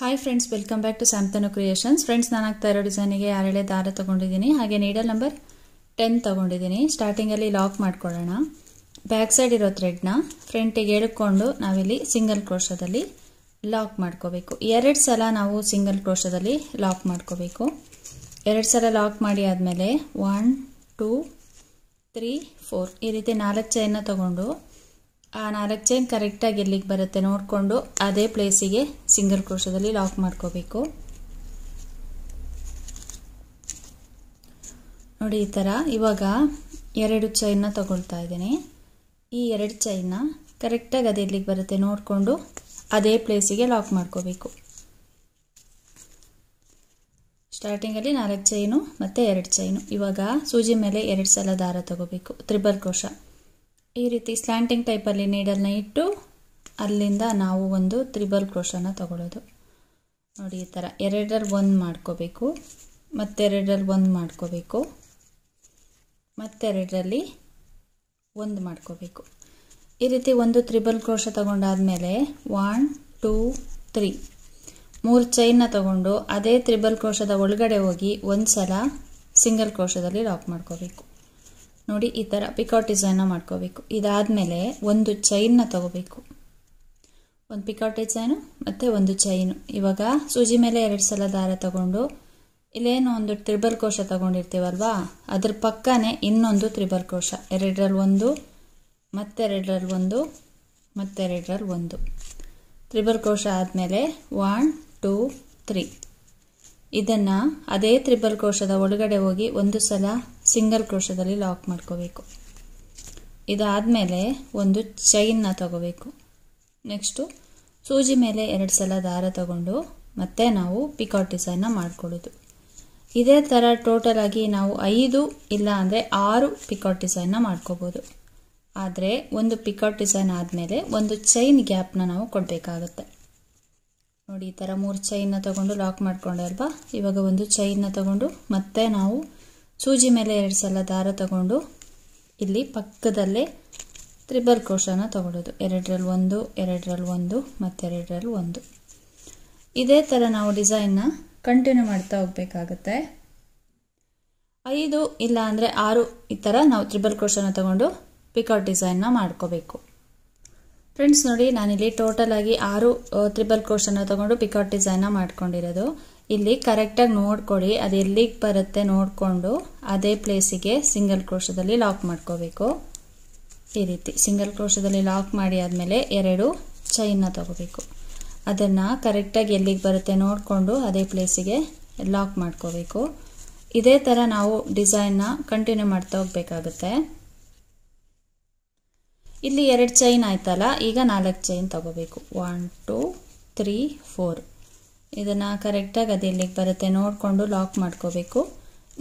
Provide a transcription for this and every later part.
hi friends welcome back to Samtanu creations friends ನಾನು ಆಗ್ತಾ ಇರೋ ಡಿಸೈನಿಗೆ ಆರಳೆ ದಾರ ತೊಗೊಂಡಿದ್ದೀನಿ ಹಾಗೆ ನೀಡಲ್ ನಂಬರ್ ಟೆನ್ ತೊಗೊಂಡಿದ್ದೀನಿ ಸ್ಟಾರ್ಟಿಂಗಲ್ಲಿ ಲಾಕ್ ಮಾಡ್ಕೊಳ್ಳೋಣ ಬ್ಯಾಕ್ ಸೈಡ್ ಇರೋ ಥ್ರೆಡ್ನ ಫ್ರಂಟಿಗೆ ಎಳ್ಕೊಂಡು ನಾವಿಲ್ಲಿ ಸಿಂಗಲ್ ಕ್ರೋಶದಲ್ಲಿ ಲಾಕ್ ಮಾಡ್ಕೋಬೇಕು ಎರಡು ಸಲ ನಾವು ಸಿಂಗಲ್ ಕ್ರೋಶದಲ್ಲಿ ಲಾಕ್ ಮಾಡ್ಕೋಬೇಕು ಎರಡು ಸಲ ಲಾಕ್ ಮಾಡಿ ಆದಮೇಲೆ ಒನ್ ಟೂ ತ್ರೀ ಫೋರ್ ಈ ರೀತಿ ನಾಲ್ಕು ಚೈನ ತಗೊಂಡು ಆ ನಾಲ್ಕು ಚೈನ್ ಕರೆಕ್ಟಾಗಿ ಎಲ್ಲಿಗೆ ಬರುತ್ತೆ ನೋಡಿಕೊಂಡು ಅದೇ ಪ್ಲೇಸಿಗೆ ಸಿಂಗಲ್ ಕ್ರೋಶದಲ್ಲಿ ಲಾಕ್ ಮಾಡ್ಕೋಬೇಕು ನೋಡಿ ಈ ಥರ ಇವಾಗ ಎರಡು ಚೈನ್ನ ತಗೊಳ್ತಾ ಇದ್ದೀನಿ ಈ ಎರಡು ಚೈನ್ನ ಕರೆಕ್ಟಾಗಿ ಅದು ಎಲ್ಲಿಗೆ ಬರುತ್ತೆ ನೋಡಿಕೊಂಡು ಅದೇ ಪ್ಲೇಸಿಗೆ ಲಾಕ್ ಮಾಡ್ಕೋಬೇಕು ಸ್ಟಾರ್ಟಿಂಗಲ್ಲಿ ನಾಲ್ಕು ಚೈನು ಮತ್ತು ಎರಡು ಚೈನು ಇವಾಗ ಸೂಜಿ ಮೇಲೆ ಎರಡು ಸಲ ದಾರ ತಗೋಬೇಕು ತ್ರಿಬಲ್ ಕ್ರೋಶ ಈ ರೀತಿ ಸ್ಲ್ಯಾಂಟಿಂಗ್ ಟೈಪಲ್ಲಿ ನೀಡಲ್ನ ಇಟ್ಟು ಅಲ್ಲಿಂದ ನಾವು ಒಂದು ತ್ರಿಬಲ್ ಕ್ರೋಶನ ತಗೊಳ್ಳೋದು ನೋಡಿ ಈ ಥರ ಎರಡರಲ್ಲಿ ಒಂದು ಮಾಡ್ಕೋಬೇಕು ಮತ್ತೆರಡರಲ್ಲಿ ಒಂದು ಮಾಡ್ಕೋಬೇಕು ಮತ್ತೆರಡರಲ್ಲಿ ಒಂದು ಮಾಡ್ಕೋಬೇಕು ಈ ರೀತಿ ಒಂದು ತ್ರಿಬಲ್ ಕ್ರೋಶ ಮೇಲೆ ಒನ್ ಟೂ ತ್ರೀ ಮೂರು ಚೈನ್ನ ತಗೊಂಡು ಅದೇ ತ್ರಿಬಲ್ ಕ್ರೋಶದ ಒಳಗಡೆ ಹೋಗಿ ಒಂದು ಸಲ ಸಿಂಗಲ್ ಕ್ರೋಶದಲ್ಲಿ ಲಾಕ್ ಮಾಡ್ಕೋಬೇಕು ನೋಡಿ ಈ ಥರ ಪಿಕೌಟ್ ಡಿಸೈನ್ನ ಮಾಡ್ಕೋಬೇಕು ಮೇಲೆ ಒಂದು ಚೈನ್ನ ತಗೋಬೇಕು ಒಂದು ಪಿಕೌಟ್ ಡಿಸೈನು ಮತ್ತು ಒಂದು ಚೈನು ಇವಾಗ ಸೂಜಿ ಮೇಲೆ ಎರಡು ಸಲ ದಾರ ತಗೊಂಡು ಇಲ್ಲೇನು ಒಂದು ತ್ರಿಬಲ್ ಕೋಶ ತಗೊಂಡಿರ್ತೀವಲ್ವಾ ಅದ್ರ ಪಕ್ಕನೇ ಇನ್ನೊಂದು ತ್ರಿಬಲ್ ಕೋಶ ಎರಡರಲ್ಲಿ ಒಂದು ಮತ್ತೆರಡರಲ್ಲಿ ಒಂದು ಮತ್ತೆರಡರಲ್ಲಿ ಒಂದು ತ್ರಿಬಲ್ ಕೋಶ ಆದಮೇಲೆ ಒನ್ ಟೂ ತ್ರೀ ಇದನ್ನು ಅದೇ ತ್ರಿಬಲ್ ಕೋಶದ ಒಳಗಡೆ ಹೋಗಿ ಒಂದು ಸಲ ಸಿಂಗಲ್ ಕ್ರೋಶದಲ್ಲಿ ಲಾಕ್ ಮಾಡ್ಕೋಬೇಕು ಇದಾದಮೇಲೆ ಒಂದು ಚೈನ್ನ ತಗೋಬೇಕು ನೆಕ್ಸ್ಟು ಸೂಜಿ ಮೇಲೆ ಎರಡು ಸಲ ದಾರ ತಗೊಂಡು ಮತ್ತೆ ನಾವು ಪಿಕಾಟ್ ಡಿಸೈನ್ನ ಮಾಡ್ಕೊಳ್ಳೋದು ಇದೇ ಥರ ಟೋಟಲ್ ಆಗಿ ನಾವು ಐದು ಇಲ್ಲ ಅಂದರೆ ಆರು ಪಿಕಾಟ್ ಡಿಸೈನ್ನ ಮಾಡ್ಕೋಬೋದು ಆದರೆ ಒಂದು ಪಿಕಾಟ್ ಡಿಸೈನ್ ಆದಮೇಲೆ ಒಂದು ಚೈನ್ ಗ್ಯಾಪ್ನ ನಾವು ಕೊಡಬೇಕಾಗತ್ತೆ ನೋಡಿ ಈ ಥರ ಮೂರು ಚೈನ್ನ ತಗೊಂಡು ಲಾಕ್ ಮಾಡ್ಕೊಂಡೆ ಅಲ್ವಾ ಇವಾಗ ಒಂದು ಚೈನ್ನ ತಗೊಂಡು ಮತ್ತೆ ನಾವು ಸೂಜಿ ಮೇಲೆ ಎರಡು ಸಲ ದಾರ ತಗೊಂಡು ಇಲ್ಲಿ ಪಕ್ಕದಲ್ಲೇ ತ್ರಿಬಲ್ ಕ್ರೋಶನ ತಗೊಳ್ಳೋದು ಎರಡರಲ್ಲಿ ಒಂದು ಎರಡರಲ್ಲಿ ಒಂದು ಎರಡರಲ್ಲಿ ಒಂದು ಇದೇ ಥರ ನಾವು ಡಿಸೈನ್ನ ಕಂಟಿನ್ಯೂ ಮಾಡ್ತಾ ಹೋಗಬೇಕಾಗುತ್ತೆ ಐದು ಇಲ್ಲ ಅಂದರೆ ಆರು ಈ ಥರ ನಾವು ತ್ರಿಬಲ್ ಕ್ರೋಶನ ತಗೊಂಡು ಪಿಕೌಟ್ ಡಿಸೈನ್ನ ಮಾಡ್ಕೋಬೇಕು ಫ್ರೆಂಡ್ಸ್ ನೋಡಿ ನಾನಿಲ್ಲಿ ಆಗಿ ಆರು ತ್ರಿಬಲ್ ಕ್ರೋಶನ ತಗೊಂಡು ಪಿಕೌಟ್ ಡಿಸೈನ್ನ ಮಾಡ್ಕೊಂಡಿರೋದು ಇಲ್ಲಿ ಕರೆಕ್ಟಾಗಿ ನೋಡ್ಕೊಳ್ಳಿ ಅದು ಎಲ್ಲಿಗೆ ಬರುತ್ತೆ ನೋಡಿಕೊಂಡು ಅದೇ ಪ್ಲೇಸಿಗೆ ಸಿಂಗಲ್ ಕ್ರೋಶದಲ್ಲಿ ಲಾಕ್ ಮಾಡ್ಕೋಬೇಕು ಈ ರೀತಿ ಸಿಂಗಲ್ ಕ್ರೋಶದಲ್ಲಿ ಲಾಕ್ ಮಾಡಿ ಆದಮೇಲೆ ಎರಡು ಚೈನ್ನ ತಗೋಬೇಕು ಅದನ್ನು ಕರೆಕ್ಟಾಗಿ ಎಲ್ಲಿಗೆ ಬರುತ್ತೆ ನೋಡಿಕೊಂಡು ಅದೇ ಪ್ಲೇಸಿಗೆ ಲಾಕ್ ಮಾಡ್ಕೋಬೇಕು ಇದೇ ಥರ ನಾವು ಡಿಸೈನ್ನ ಕಂಟಿನ್ಯೂ ಮಾಡ್ತಾ ಹೋಗಬೇಕಾಗುತ್ತೆ ಇಲ್ಲಿ ಎರಡು ಚೈನ್ ಆಯ್ತಲ್ಲ ಈಗ ನಾಲ್ಕು ಚೈನ್ ತೊಗೋಬೇಕು ಒನ್ ಟು ತ್ರೀ ಫೋರ್ ಇದನ್ನು ಕರೆಕ್ಟಾಗಿ ಅದು ಇಲ್ಲಿಗೆ ಬರುತ್ತೆ ನೋಡಿಕೊಂಡು ಲಾಕ್ ಮಾಡ್ಕೋಬೇಕು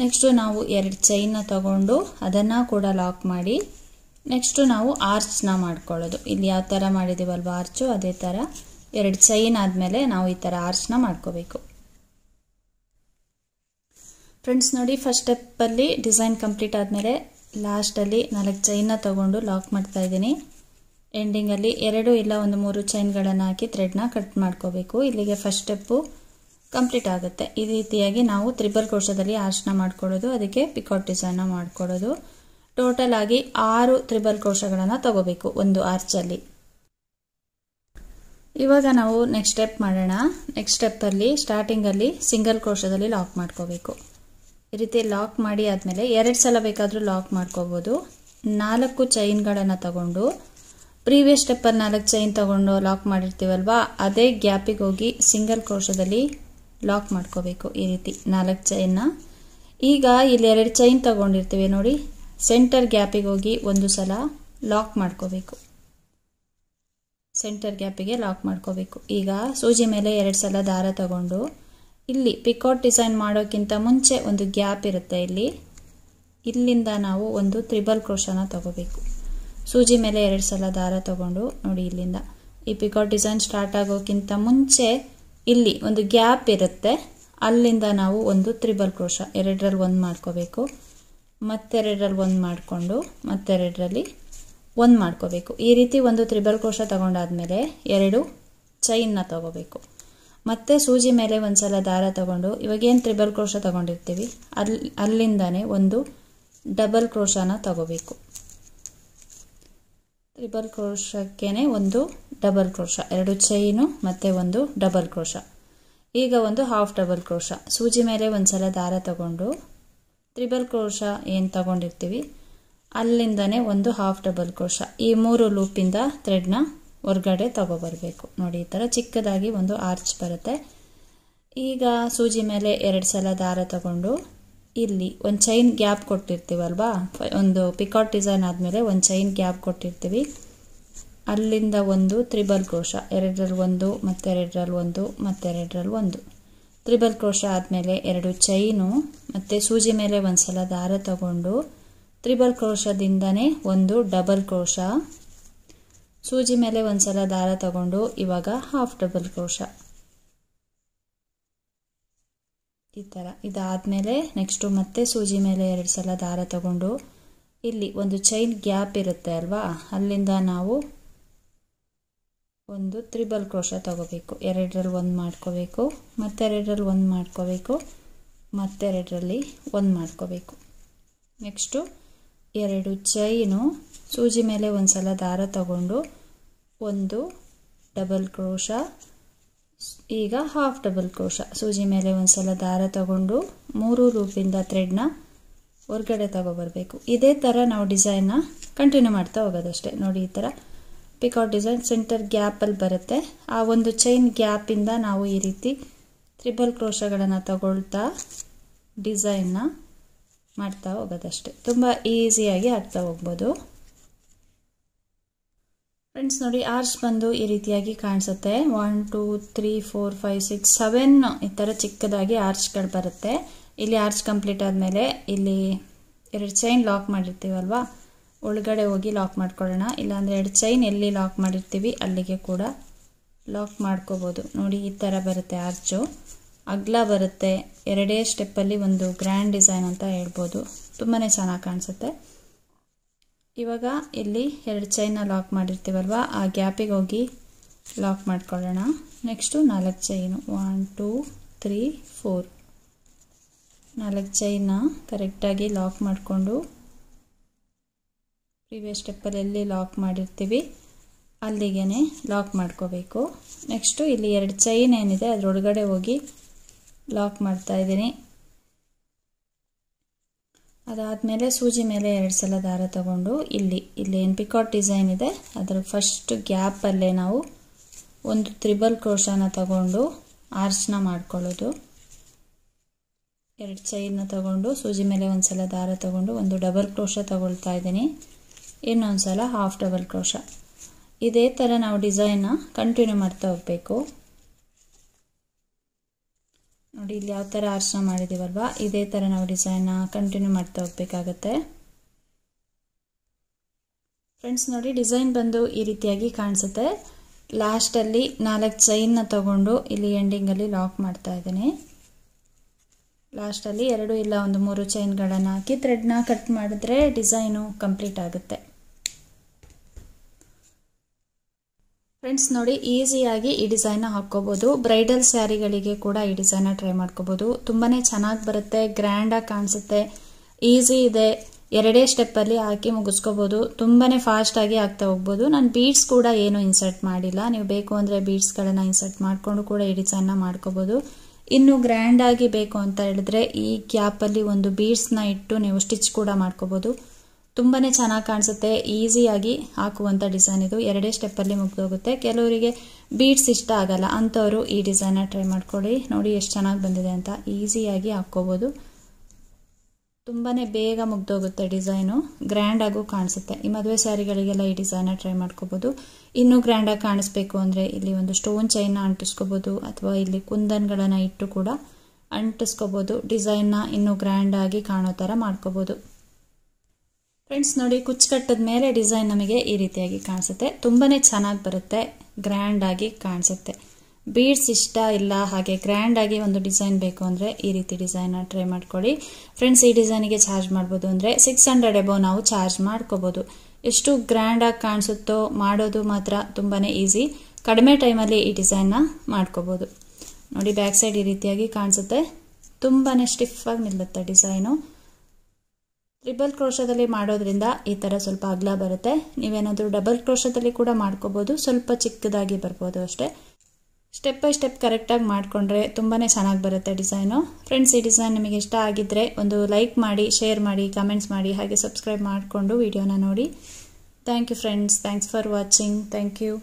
ನೆಕ್ಸ್ಟು ನಾವು ಎರಡು ಚೈನ್ನ ತಗೊಂಡು ಅದನ್ನು ಕೂಡ ಲಾಕ್ ಮಾಡಿ ನೆಕ್ಸ್ಟು ನಾವು ಆರ್ಚ್ನ ಮಾಡ್ಕೊಳ್ಳೋದು ಇಲ್ಲಿ ಯಾವ ಥರ ಮಾಡಿದ್ದೀವಲ್ವ ಆರ್ಚು ಅದೇ ಥರ ಎರಡು ಚೈನ್ ಆದಮೇಲೆ ನಾವು ಈ ಥರ ಆರ್ಚ್ನ ಮಾಡ್ಕೋಬೇಕು ಫ್ರೆಂಡ್ಸ್ ನೋಡಿ ಫಸ್ಟ್ ಸ್ಟೆಪ್ಪಲ್ಲಿ ಡಿಸೈನ್ ಕಂಪ್ಲೀಟ್ ಆದಮೇಲೆ ಲಾಸ್ಟಲ್ಲಿ ನಾಲ್ಕು ಚೈನ್ನ ತಗೊಂಡು ಲಾಕ್ ಮಾಡ್ತಾ ಇದ್ದೀನಿ ಎಂಡಿಂಗಲ್ಲಿ ಎರಡು ಇಲ್ಲ ಒಂದು ಮೂರು ಚೈನ್ಗಳನ್ನು ಹಾಕಿ ಥ್ರೆಡ್ನ ಕಟ್ ಮಾಡ್ಕೋಬೇಕು ಇಲ್ಲಿಗೆ ಫಸ್ಟ್ ಸ್ಟೆಪ್ಪು ಕಂಪ್ಲೀಟ್ ಆಗುತ್ತೆ ಈ ರೀತಿಯಾಗಿ ನಾವು ತ್ರಿಬಲ್ ಕೋಶದಲ್ಲಿ ಆರ್ಚ್ನ ಮಾಡ್ಕೊಡೋದು ಅದಕ್ಕೆ ಪಿಕಾಟ್ ಡಿಸೈನ್ನ ಮಾಡ್ಕೊಡೋದು ಟೋಟಲ್ ಆಗಿ ಆರು ತ್ರಿಬಲ್ ಕೋಶಗಳನ್ನು ತಗೋಬೇಕು ಒಂದು ಆರ್ಚಲ್ಲಿ ಇವಾಗ ನಾವು ನೆಕ್ಸ್ಟ್ ಸ್ಟೆಪ್ ಮಾಡೋಣ ನೆಕ್ಸ್ಟ್ ಸ್ಟೆಪ್ಪಲ್ಲಿ ಸ್ಟಾರ್ಟಿಂಗಲ್ಲಿ ಸಿಂಗಲ್ ಕೋಶದಲ್ಲಿ ಲಾಕ್ ಮಾಡ್ಕೋಬೇಕು ಈ ರೀತಿ ಲಾಕ್ ಮಾಡಿ ಆದಮೇಲೆ ಎರಡು ಸಲ ಬೇಕಾದರೂ ಲಾಕ್ ಮಾಡ್ಕೋಬೋದು ನಾಲ್ಕು ಚೈನ್ಗಳನ್ನು ತಗೊಂಡು ಪ್ರೀವಿಯಸ್ ಸ್ಟೆಪ್ಪಲ್ಲಿ ನಾಲ್ಕು ಚೈನ್ ತಗೊಂಡು ಲಾಕ್ ಮಾಡಿರ್ತೀವಲ್ವಾ ಅದೇ ಗ್ಯಾಪಿಗೆ ಹೋಗಿ ಸಿಂಗಲ್ ಕ್ರೋಶದಲ್ಲಿ ಲಾಕ್ ಮಾಡ್ಕೋಬೇಕು ಈ ರೀತಿ ನಾಲ್ಕು ಚೈನ್ನ ಈಗ ಇಲ್ಲಿ ಎರಡು ಚೈನ್ ತಗೊಂಡಿರ್ತೀವಿ ನೋಡಿ ಸೆಂಟರ್ ಗ್ಯಾಪಿಗೆ ಹೋಗಿ ಒಂದು ಸಲ ಲಾಕ್ ಮಾಡ್ಕೋಬೇಕು ಸೆಂಟರ್ ಗ್ಯಾಪಿಗೆ ಲಾಕ್ ಮಾಡ್ಕೋಬೇಕು ಈಗ ಸೂಜಿ ಮೇಲೆ ಎರಡು ಸಲ ದಾರ ತಗೊಂಡು ಇಲ್ಲಿ ಪಿಕೋಟ್ ಡಿಸೈನ್ ಮಾಡೋಕ್ಕಿಂತ ಮುಂಚೆ ಒಂದು ಗ್ಯಾಪ್ ಇರುತ್ತೆ ಇಲ್ಲಿ ಇಲ್ಲಿಂದ ನಾವು ಒಂದು ತ್ರಿಬಲ್ ಕ್ರೋಶನ ತಗೋಬೇಕು ಸೂಜಿ ಮೇಲೆ ಎರಡು ಸಲ ದಾರ ತಗೊಂಡು ನೋಡಿ ಇಲ್ಲಿಂದ ಈ ಪಿಕಾಟ್ ಡಿಸೈನ್ ಸ್ಟಾರ್ಟ್ ಆಗೋಕ್ಕಿಂತ ಮುಂಚೆ ಇಲ್ಲಿ ಒಂದು ಗ್ಯಾಪ್ ಇರುತ್ತೆ ಅಲ್ಲಿಂದ ನಾವು ಒಂದು ತ್ರಿಬಲ್ ಕ್ರೋಶ ಎರಡರಲ್ಲಿ ಒಂದು ಮಾಡ್ಕೋಬೇಕು ಮತ್ತೆರಡರಲ್ಲಿ ಒಂದು ಮಾಡಿಕೊಂಡು ಮತ್ತೆರಡರಲ್ಲಿ ಒಂದು ಮಾಡ್ಕೋಬೇಕು ಈ ರೀತಿ ಒಂದು ತ್ರಿಬಲ್ ಕ್ರೋಶ ತಗೊಂಡಾದ್ಮೇಲೆ ಎರಡು ಚೈನ್ನ ತಗೋಬೇಕು ಮತ್ತೆ ಸೂಜಿ ಮೇಲೆ ಒಂದು ಸಲ ದಾರ ತಗೊಂಡು ಇವಾಗೇನು ತ್ರಿಬಲ್ ಕ್ರೋಶ ತಗೊಂಡಿರ್ತೀವಿ ಅಲ್ಲಿ ಅಲ್ಲಿಂದನೇ ಒಂದು ಡಬಲ್ ಕ್ರೋಶನ ತಗೋಬೇಕು ತ್ರಿಬಲ್ ಕ್ರೋಶಕ್ಕೇ ಒಂದು ಡಬಲ್ ಕ್ರೋಶ ಎರಡು ಚೈನು ಮತ್ತು ಒಂದು ಡಬಲ್ ಕ್ರೋಶ ಈಗ ಒಂದು ಹಾಫ್ ಡಬಲ್ ಕ್ರೋಶ ಸೂಜಿ ಮೇಲೆ ಒಂದು ಸಲ ದಾರ ತಗೊಂಡು ತ್ರಿಬಲ್ ಕ್ರೋಶ ಏನು ತಗೊಂಡಿರ್ತೀವಿ ಅಲ್ಲಿಂದನೇ ಒಂದು ಹಾಫ್ ಡಬಲ್ ಕ್ರೋಶ ಈ ಮೂರು ಲೂಪಿಂದ ಥ್ರೆಡ್ನ ಹೊರಗಡೆ ತಗೋಬರ್ಬೇಕು ನೋಡಿ ಈ ಥರ ಚಿಕ್ಕದಾಗಿ ಒಂದು ಆರ್ಚ್ ಬರುತ್ತೆ ಈಗ ಸೂಜಿ ಮೇಲೆ ಎರಡು ಸಲ ದಾರ ತಗೊಂಡು ಇಲ್ಲಿ ಒಂದು ಚೈನ್ ಗ್ಯಾಪ್ ಕೊಟ್ಟಿರ್ತೀವಲ್ವಾ ಒಂದು ಪಿಕಾಟ್ ಡಿಸೈನ್ ಆದಮೇಲೆ ಒಂದು ಚೈನ್ ಗ್ಯಾಪ್ ಕೊಟ್ಟಿರ್ತೀವಿ ಅಲ್ಲಿಂದ ಒಂದು ತ್ರಿಬಲ್ ಕ್ರೋಶ ಎರಡರಲ್ಲಿ ಒಂದು ಮತ್ತೆರಡರಲ್ಲಿ ಒಂದು ಮತ್ತೆರಡರಲ್ಲಿ ಒಂದು ತ್ರಿಬಲ್ ಕ್ರೋಶ ಆದಮೇಲೆ ಎರಡು ಚೈನು ಮತ್ತು ಸೂಜಿ ಮೇಲೆ ಒಂದು ಸಲ ದಾರ ತಗೊಂಡು ತ್ರಿಬಲ್ ಕ್ರೋಶದಿಂದನೇ ಒಂದು ಡಬಲ್ ಕ್ರೋಶ ಸೂಜಿ ಮೇಲೆ ಒಂದು ಸಲ ದಾರ ತಗೊಂಡು ಇವಾಗ ಹಾಫ್ ಡಬಲ್ ಕ್ರೋಶ ಈ ಥರ ಮೇಲೆ ನೆಕ್ಸ್ಟು ಮತ್ತೆ ಸೂಜಿ ಮೇಲೆ ಎರಡು ಸಲ ದಾರ ತಗೊಂಡು ಇಲ್ಲಿ ಒಂದು ಚೈನ್ ಗ್ಯಾಪ್ ಇರುತ್ತೆ ಅಲ್ವಾ ಅಲ್ಲಿಂದ ನಾವು ಒಂದು ತ್ರಿಬಲ್ ಕ್ರೋಶ ತಗೋಬೇಕು ಎರಡರಲ್ಲಿ ಒಂದು ಮಾಡ್ಕೋಬೇಕು ಮತ್ತೆ ಎರಡರಲ್ಲಿ ಒಂದು ಮಾಡ್ಕೋಬೇಕು ಮತ್ತೆರಡರಲ್ಲಿ ಒಂದು ಮಾಡ್ಕೋಬೇಕು ನೆಕ್ಸ್ಟು ಎರಡು ಚೈನು ಸೂಜಿ ಮೇಲೆ ಒಂದು ಸಲ ದಾರ ತಗೊಂಡು ಒಂದು ಡಬಲ್ ಕ್ರೋಶ ಈಗ ಹಾಫ್ ಡಬಲ್ ಕ್ರೋಶ ಸೂಜಿ ಮೇಲೆ ಒಂದ್ಸಲ ದಾರ ತಗೊಂಡು ಮೂರು ರೂಪಿಂದ ಥ್ರೆಡ್ನ ಹೊರಗಡೆ ತಗೊಬರಬೇಕು ಇದೇ ಥರ ನಾವು ಡಿಸೈನ್ನ ಕಂಟಿನ್ಯೂ ಮಾಡ್ತಾ ಹೋಗೋದಷ್ಟೇ ನೋಡಿ ಈ ಥರ ಪಿಕೌಟ್ ಡಿಸೈನ್ ಸೆಂಟರ್ ಗ್ಯಾಪಲ್ಲಿ ಬರುತ್ತೆ ಆ ಒಂದು ಚೈನ್ ಗ್ಯಾಪಿಂದ ನಾವು ಈ ರೀತಿ ತ್ರಿಬಲ್ ಕ್ರೋಶಗಳನ್ನು ತಗೊಳ್ತಾ ಡಿಸೈನ್ನ ಮಾಡ್ತಾ ಹೋಗೋದಷ್ಟೆ ತುಂಬ ಈಸಿಯಾಗಿ ಆಗ್ತಾ ಹೋಗ್ಬೋದು ಫ್ರೆಂಡ್ಸ್ ನೋಡಿ ಆರ್ಚ್ ಬಂದು ಈ ರೀತಿಯಾಗಿ ಕಾಣಿಸುತ್ತೆ one two three four five six seven ಈ ಥರ ಚಿಕ್ಕದಾಗಿ ಆರ್ಚ್ಗಳು ಬರುತ್ತೆ ಇಲ್ಲಿ ಆರ್ಚ್ ಕಂಪ್ಲೀಟ್ ಆದಮೇಲೆ ಇಲ್ಲಿ ಎರಡು ಚೈನ್ ಲಾಕ್ ಮಾಡಿರ್ತೀವಲ್ವಾ ಒಳಗಡೆ ಹೋಗಿ ಲಾಕ್ ಮಾಡ್ಕೊಳ್ಳೋಣ ಇಲ್ಲಾಂದರೆ ಎರಡು ಚೈನ್ ಎಲ್ಲಿ ಲಾಕ್ ಮಾಡಿರ್ತೀವಿ ಅಲ್ಲಿಗೆ ಕೂಡ ಲಾಕ್ ಮಾಡ್ಕೋಬೋದು ನೋಡಿ ಈ ಥರ ಬರುತ್ತೆ ಆರ್ಚು ಅಗ್ಲ ಬರುತ್ತೆ ಎರಡೇ ಸ್ಟೆಪ್ಪಲ್ಲಿ ಒಂದು ಗ್ರ್ಯಾಂಡ್ ಡಿಸೈನ್ ಅಂತ ಹೇಳ್ಬೋದು ತುಂಬಾ ಚೆನ್ನಾಗಿ ಕಾಣಿಸುತ್ತೆ ಇವಾಗ ಇಲ್ಲಿ ಎರಡು ಚೈನ ಲಾಕ್ ಮಾಡಿರ್ತೀವಲ್ವ ಆ ಗ್ಯಾಪಿಗೆ ಹೋಗಿ ಲಾಕ್ ಮಾಡ್ಕೊಳ್ಳೋಣ ನೆಕ್ಸ್ಟು ನಾಲ್ಕು chain one two three four ನಾಲ್ಕು ಚೈನ ಕರೆಕ್ಟಾಗಿ ಲಾಕ್ ಮಾಡಿಕೊಂಡು ಪ್ರೀವಿಯಸ್ ಸ್ಟೆಪ್ಪಲ್ಲಿ ಎಲ್ಲಿ ಲಾಕ್ ಮಾಡಿರ್ತೀವಿ ಅಲ್ಲಿಗೆ ಲಾಕ್ ಮಾಡ್ಕೋಬೇಕು ನೆಕ್ಸ್ಟು ಇಲ್ಲಿ ಎರಡು ಚೈನ್ ಏನಿದೆ ಅದರೊಳಗಡೆ ಹೋಗಿ ಲಾಕ್ ಮಾಡ್ತಾ ಅದಾದಮೇಲೆ ಸೂಜಿ ಮೇಲೆ ಎರಡು ಸಲ ದಾರ ತಗೊಂಡು ಇಲ್ಲಿ ಇಲ್ಲಿ ಏನು ಪಿಕಾಟ್ ಡಿಸೈನ್ ಇದೆ ಅದರ ಫಸ್ಟ್ ಗ್ಯಾಪಲ್ಲೇ ನಾವು ಒಂದು ತ್ರಿಬಲ್ ಕ್ರೋಶನ ತಗೊಂಡು ಆರ್ಚ್ನ ಮಾಡ್ಕೊಳ್ಳೋದು ಎರಡು ಸೈಡ್ನ ತಗೊಂಡು ಸೂಜಿ ಮೇಲೆ ಒಂದು ಸಲ ದಾರ ತಗೊಂಡು ಒಂದು ಡಬಲ್ ಕ್ರೋಶ ತಗೊಳ್ತಾ ಇದ್ದೀನಿ ಇನ್ನೊಂದು ಸಲ ಹಾಫ್ ಡಬಲ್ ಕ್ರೋಶ ಇದೇ ಥರ ನಾವು ಡಿಸೈನ್ನ ಕಂಟಿನ್ಯೂ ಮಾಡ್ತಾ ಹೋಗಬೇಕು ನೋಡಿ ಇಲ್ಲಿ ಯಾವ ಥರ ಆರ್ಶನ ಮಾಡಿದ್ದೀವಲ್ವ ಇದೇ ಥರ ನಾವು ಡಿಸೈನ್ ಕಂಟಿನ್ಯೂ ಮಾಡ್ತಾ ಹೋಗ್ಬೇಕಾಗತ್ತೆ ಫ್ರೆಂಡ್ಸ್ ನೋಡಿ ಡಿಸೈನ್ ಬಂದು ಈ ರೀತಿಯಾಗಿ ಕಾಣಿಸುತ್ತೆ ಲಾಸ್ಟಲ್ಲಿ ನಾಲ್ಕು ಚೈನ್ನ ತಗೊಂಡು ಇಲ್ಲಿ ಎಂಡಿಂಗಲ್ಲಿ ಲಾಕ್ ಮಾಡ್ತಾ ಇದ್ದೀನಿ ಲಾಸ್ಟಲ್ಲಿ ಎರಡು ಇಲ್ಲ ಒಂದು ಮೂರು ಚೈನ್ಗಳನ್ನು ಹಾಕಿ ಥ್ರೆಡ್ನ ಕಟ್ ಮಾಡಿದ್ರೆ ಡಿಸೈನು ಕಂಪ್ಲೀಟ್ ಆಗುತ್ತೆ ಫ್ರೆಂಡ್ಸ್ ನೋಡಿ ಈಸಿಯಾಗಿ ಈ ಡಿಸೈನ್ ಹಾಕೋಬಹುದು ಬ್ರೈಡಲ್ ಸ್ಯಾರಿಗಳಿಗೆ ಕೂಡ ಈ ಡಿಸೈನ್ ಟ್ರೈ ಮಾಡ್ಕೋಬಹುದು ತುಂಬಾನೇ ಚೆನ್ನಾಗಿ ಬರುತ್ತೆ ಗ್ರ್ಯಾಂಡ್ ಆಗಿ ಕಾಣಿಸುತ್ತೆ ಈಸಿ ಇದೆ ಎರಡೇ ಸ್ಟೆಪ್ ಅಲ್ಲಿ ಹಾಕಿ ಮುಗಿಸ್ಕೋಬಹುದು ತುಂಬಾನೇ ಫಾಸ್ಟ್ ಆಗಿ ಆಗ್ತಾ ಹೋಗ್ಬೋದು ನಾನು ಬೀಡ್ಸ್ ಕೂಡ ಏನು ಇನ್ಸರ್ಟ್ ಮಾಡಿಲ್ಲ ನೀವು ಬೇಕು ಅಂದರೆ ಗಳನ್ನ ಇನ್ಸರ್ಟ್ ಮಾಡಿಕೊಂಡು ಕೂಡ ಈ ಡಿಸೈನ್ ನ ಮಾಡ್ಕೋಬಹುದು ಇನ್ನು ಗ್ರ್ಯಾಂಡ್ ಆಗಿ ಬೇಕು ಅಂತ ಹೇಳಿದ್ರೆ ಈ ಅಲ್ಲಿ ಒಂದು ಬೀಡ್ಸ್ನ ಇಟ್ಟು ನೀವು ಸ್ಟಿಚ್ ಕೂಡ ಮಾಡ್ಕೋಬಹುದು ತುಂಬಾ ಚೆನ್ನಾಗಿ ಕಾಣಿಸುತ್ತೆ ಈಸಿಯಾಗಿ ಹಾಕುವಂಥ ಡಿಸೈನ್ ಇದು ಎರಡೇ ಸ್ಟೆಪ್ಪಲ್ಲಿ ಮುಗ್ದೋಗುತ್ತೆ ಕೆಲವರಿಗೆ ಬೀಡ್ಸ್ ಇಷ್ಟ ಆಗಲ್ಲ ಅಂಥವರು ಈ ಡಿಸೈನ ಟ್ರೈ ಮಾಡ್ಕೊಳ್ಳಿ ನೋಡಿ ಎಷ್ಟು ಚೆನ್ನಾಗಿ ಬಂದಿದೆ ಅಂತ ಈಸಿಯಾಗಿ ಹಾಕ್ಕೋಬೋದು ತುಂಬಾ ಬೇಗ ಮುಗ್ದೋಗುತ್ತೆ ಡಿಸೈನು ಗ್ರ್ಯಾಂಡಾಗೂ ಕಾಣಿಸುತ್ತೆ ಈ ಮದುವೆ ಸ್ಯಾರಿಗಳಿಗೆಲ್ಲ ಈ ಡಿಸೈನ ಟ್ರೈ ಮಾಡ್ಕೋಬೋದು ಇನ್ನೂ ಗ್ರ್ಯಾಂಡಾಗಿ ಕಾಣಿಸ್ಬೇಕು ಅಂದರೆ ಇಲ್ಲಿ ಒಂದು ಸ್ಟೋನ್ ಚೈನ್ನ ಅಂಟಿಸ್ಕೋಬೋದು ಅಥವಾ ಇಲ್ಲಿ ಕುಂದನ್ಗಳನ್ನು ಇಟ್ಟು ಕೂಡ ಅಂಟಿಸ್ಕೋಬೋದು ಡಿಸೈನ್ನ ಇನ್ನೂ ಗ್ರ್ಯಾಂಡಾಗಿ ಕಾಣೋ ಥರ ಮಾಡ್ಕೋಬೋದು ಫ್ರೆಂಡ್ಸ್ ನೋಡಿ ಕುಚ್ಚು ಕಟ್ಟದ ಮೇಲೆ ಡಿಸೈನ್ ನಮಗೆ ಈ ರೀತಿಯಾಗಿ ಕಾಣಿಸುತ್ತೆ ತುಂಬಾ ಚೆನ್ನಾಗಿ ಬರುತ್ತೆ ಗ್ರ್ಯಾಂಡಾಗಿ ಕಾಣಿಸುತ್ತೆ ಬೀಡ್ಸ್ ಇಷ್ಟ ಇಲ್ಲ ಹಾಗೆ ಗ್ರ್ಯಾಂಡಾಗಿ ಒಂದು ಡಿಸೈನ್ ಬೇಕು ಅಂದರೆ ಈ ರೀತಿ ಡಿಸೈನ್ ಟ್ರೈ ಮಾಡ್ಕೊಳ್ಳಿ ಫ್ರೆಂಡ್ಸ್ ಈ ಡಿಸೈನಿಗೆ ಚಾರ್ಜ್ ಮಾಡ್ಬೋದು ಅಂದರೆ ಸಿಕ್ಸ್ ಹಂಡ್ರೆಡ್ ಎಬೋ ನಾವು ಚಾರ್ಜ್ ಮಾಡ್ಕೋಬೋದು ಎಷ್ಟು ಗ್ರ್ಯಾಂಡಾಗಿ ಕಾಣಿಸುತ್ತೋ ಮಾಡೋದು ಮಾತ್ರ ತುಂಬಾ ಈಸಿ ಕಡಿಮೆ ಟೈಮಲ್ಲಿ ಈ ಡಿಸೈನ್ನ ಮಾಡ್ಕೋಬೋದು ನೋಡಿ ಬ್ಯಾಕ್ ಸೈಡ್ ಈ ರೀತಿಯಾಗಿ ಕಾಣಿಸುತ್ತೆ ತುಂಬಾ ಸ್ಟಿಫಾಗಿ ನಿಲ್ಲುತ್ತೆ ಡಿಸೈನು ಟ್ರಿಬಲ್ ಕ್ರೋಶದಲ್ಲಿ ಮಾಡೋದ್ರಿಂದ ಈ ಥರ ಸ್ವಲ್ಪ ಅಗಲ ಬರುತ್ತೆ ನೀವೇನಾದರೂ ಡಬಲ್ ಕ್ರೋಶದಲ್ಲಿ ಕೂಡ ಮಾಡ್ಕೋಬೋದು ಸ್ವಲ್ಪ ಚಿಕ್ಕದಾಗಿ ಬರ್ಬೋದು ಅಷ್ಟೇ ಸ್ಟೆಪ್ ಬೈ ಸ್ಟೆಪ್ ಕರೆಕ್ಟಾಗಿ ಮಾಡಿಕೊಂಡ್ರೆ ತುಂಬಾ ಚೆನ್ನಾಗಿ ಬರುತ್ತೆ ಡಿಸೈನು ಫ್ರೆಂಡ್ಸ್ ಈ ಡಿಸೈನ್ ನಿಮಗೆ ಇಷ್ಟ ಆಗಿದ್ರೆ ಒಂದು ಲೈಕ್ ಮಾಡಿ ಶೇರ್ ಮಾಡಿ ಕಮೆಂಟ್ಸ್ ಮಾಡಿ ಹಾಗೆ ಸಬ್ಸ್ಕ್ರೈಬ್ ಮಾಡಿಕೊಂಡು ವಿಡಿಯೋನ ನೋಡಿ thank you friends thanks for watching thank you